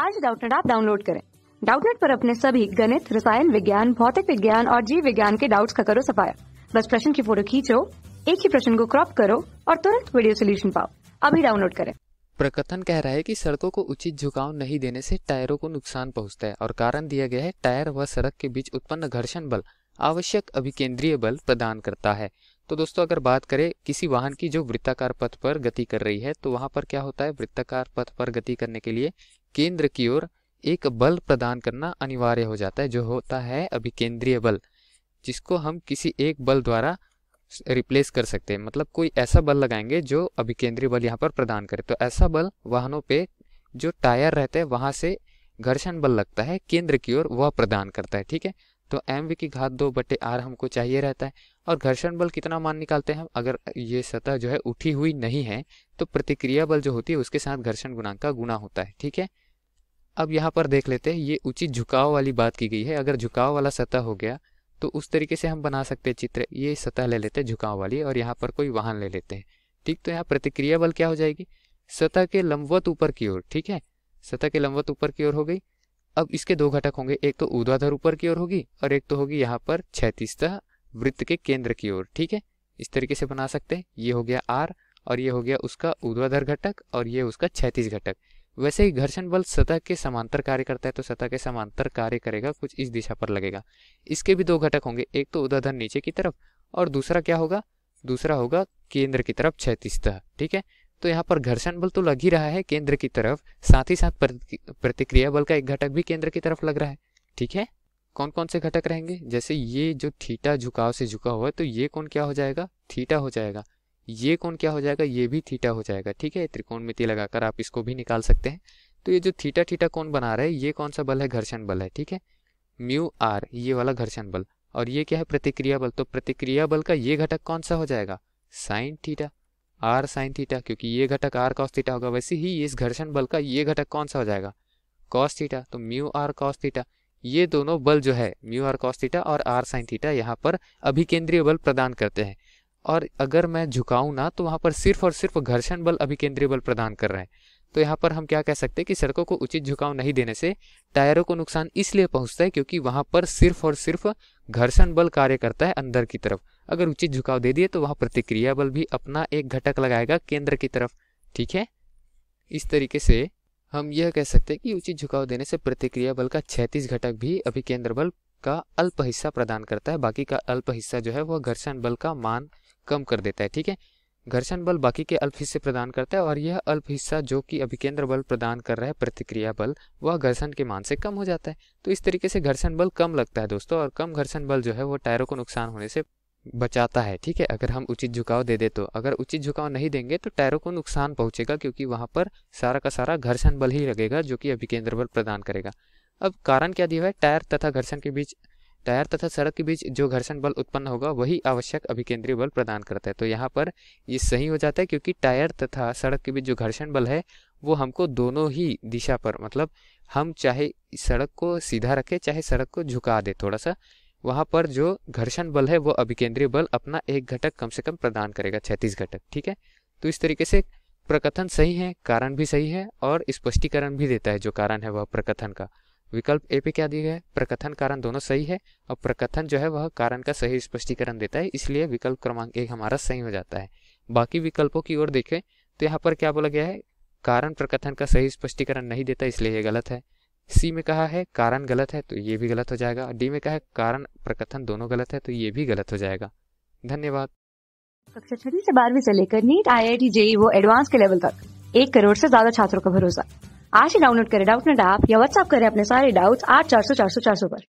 आज डाउटनेट आप डाउनलोड करें डाउटनेट पर अपने सभी गणित रसायन विज्ञान भौतिक विज्ञान और जीव विज्ञान के डाउट्स का करो सफाया बस प्रश्न की फोटो खींचो एक ही प्रश्न को क्रॉप करो और तुरंत वीडियो सोल्यूशन पाओ अभी डाउनलोड करें प्रकथन कह रहा है कि सड़कों को उचित झुकाव नहीं देने से टायरों को नुकसान पहुंचता है और कारण दिया गया है टायर व सड़क के बीच उत्पन्न घर्षण बल आवश्यक अभिकेंद्रीय बल प्रदान करता है तो दोस्तों अगर बात करें किसी वाहन की जो वृत्ताकार पथ पर गति कर रही है तो वहां पर क्या होता है वृत्ताकार पथ पर गति करने के लिए केंद्र की ओर एक बल प्रदान करना अनिवार्य हो जाता है जो होता है अभिकेंद्रीय बल जिसको हम किसी एक बल द्वारा रिप्लेस कर सकते हैं मतलब कोई ऐसा बल लगाएंगे जो अभिकेंद्रीय बल यहाँ पर प्रदान करे तो ऐसा बल वाहनों पे जो टायर रहते हैं वहाँ से घर्षण बल लगता है केंद्र की ओर वह प्रदान करता है ठीक है तो एम की घात दो बटे आर हमको चाहिए रहता है और घर्षण बल कितना मान निकालते हैं अगर ये सतह जो है उठी हुई नहीं है तो प्रतिक्रिया बल जो होती है उसके साथ घर्षण गुणांक का गुणा होता है ठीक है अब यहाँ पर देख लेते हैं ये उचित झुकाव वाली बात की गई है अगर झुकाव वाला सतह हो गया तो उस तरीके से हम बना सकते हैं चित्र ये सतह ले लेते हैं झुकाव वाली और यहाँ पर कोई वाहन ले लेते हैं ठीक तो यहाँ प्रतिक्रिया बल क्या हो जाएगी सतह के लंबवत ऊपर की ओर ठीक है सतह के लंबवत ऊपर की ओर हो गई अब इसके दो घटक होंगे एक तो ऊर्ध्वाधर ऊपर की ओर होगी और एक तो होगी यहाँ पर क्षैतिजता वृत्त के केंद्र की ओर ठीक है इस तरीके से बना सकते हैं ये हो गया आर और ये हो गया उसका ऊर्ध्वाधर घटक और ये उसका क्षैतिज घटक वैसे ही घर्षण बल सतह के समांतर कार्य करता है तो सतह के समांतर कार्य करेगा कुछ इस दिशा पर लगेगा इसके भी दो घटक होंगे एक तो ऊर्ध्वाधर नीचे की तरफ और दूसरा क्या होगा दूसरा होगा केंद्र की तरफ क्षैतिजतः ठीक है तो यहाँ पर घर्षण बल तो लग ही रहा है केंद्र की तरफ साथ ही साथ प्रतिक्रिया बल का एक घटक भी केंद्र की तरफ लग रहा है ठीक है कौन कौन से घटक रहेंगे जैसे ये जो थीटा झुकाव से झुका हुआ है तो ये कौन क्या हो जाएगा थीटा हो जाएगा ये कौन क्या हो जाएगा ये भी थीटा हो जाएगा ठीक है त्रिकोणमिति लगाकर आप इसको भी निकाल सकते हैं तो ये जो थीटा थीटा कौन बना रहा है ये कौन सा बल है घर्षण बल है ठीक है म्यू आर ये वाला घर्षण बल और ये क्या है प्रतिक्रिया बल तो प्रतिक्रिया बल का ये घटक कौन सा हो जाएगा sine theta R sine theta क्योंकि ये घटक आर कॉस थीटा होगा वैसे ही इस घर्षण बल का ये घटक कौन सा हो जाएगा कॉस थीटा तो म्यू आर कॉस थीटा ये दोनों बल जो है म्यू आर कॉस थीटा और आर साइन थीटा यहाँ पर अभिकेंद्रीय बल प्रदान करते हैं और अगर मैं झुकाऊँ ना तो वहाँ पर सिर्फ और सिर्फ घर्षण बल अभिकेंद्रीय बल प्रदान कर रहे हैं तो यहाँ पर हम क्या कह सकते हैं कि सड़कों को उचित झुकाव नहीं देने से टायरों को नुकसान इसलिए पहुँचता है क्योंकि वहाँ पर सिर्फ और सिर्फ घर्षण बल कार्य करता है अंदर की तरफ अगर उचित झुकाव दे दिए तो वहाँ प्रतिक्रिया बल भी अपना एक घटक लगाएगा केंद्र की तरफ ठीक है इस तरीके से हम यह कह सकते हैं कि उचित झुकाव देने से प्रतिक्रिया बल का छैतीस घटक भी अभिकेंद्र बल का अल्प हिस्सा प्रदान करता है बाकी का अल्प हिस्सा जो है वह घर्षण बल का मान कम कर देता है ठीक है घर्षण बल बाकी के अल्प हिस्से प्रदान करता है और यह अल्प हिस्सा जो कि अभिकेंद्र बल प्रदान कर रहा है प्रतिक्रिया बल वह घर्षण के मान से कम हो जाता है तो इस तरीके से घर्षण बल कम लगता है दोस्तों और कम घर्षण बल जो है वो टायरों को नुकसान होने से बचाता है ठीक है अगर हम उचित झुकाव दे दे तो अगर उचित झुकाव नहीं देंगे तो टायरों को नुकसान पहुंचेगा क्योंकि वहां पर सारा का सारा घर्षण बल ही लगेगा जो कि अभिकेंद्र बल प्रदान करेगा अब कारण क्या दिया है टायर तथा घर्षण के बीच टायर तथा सड़क के बीच जो घर्षण बल उत्पन्न होगा वही आवश्यक अभिकेंद्रीय बल प्रदान करता है तो यहाँ पर ये सही हो जाता है क्योंकि टायर तथा सड़क के बीच जो घर्षण बल है वो हमको दोनों ही दिशा पर मतलब हम चाहे सड़क को सीधा रखें चाहे सड़क को झुका दे थोड़ा सा वहाँ पर जो घर्षण बल है वो अभिकेंद्रीय बल अपना एक घटक कम से कम प्रदान करेगा छत्तीस घटक ठीक है तो इस तरीके से प्रकथन सही है कारण भी सही है और स्पष्टीकरण भी देता है जो कारण है वह प्रकथन का विकल्प ए पे क्या दिया है प्रकथन कारण दोनों सही है और प्रकथन जो है वह कारण का सही स्पष्टीकरण देता है इसलिए विकल्प क्रमांक एक हमारा सही हो जाता है बाकी विकल्पों की ओर देखें तो यहाँ पर क्या बोला गया है कारण प्रकथन का सही स्पष्टीकरण नहीं देता इसलिए यह गलत है सी में कहा है कारण गलत है तो ये भी गलत हो जाएगा डी में कहा है कारण प्रकथन दोनों गलत है तो ये भी गलत हो जाएगा धन्यवाद कक्षा छठी से बारहवीं से लेकर NEET I I T JEE वो एडवांस के लेवल तक एक करोड़ से ज्यादा छात्रों का भरोसा आज ही डाउनलोड करें डाउट नेट ऐप या व्हाट्सअप करें अपने सारे डाउट्स आठ चार सौ चार सौ चार सौ पर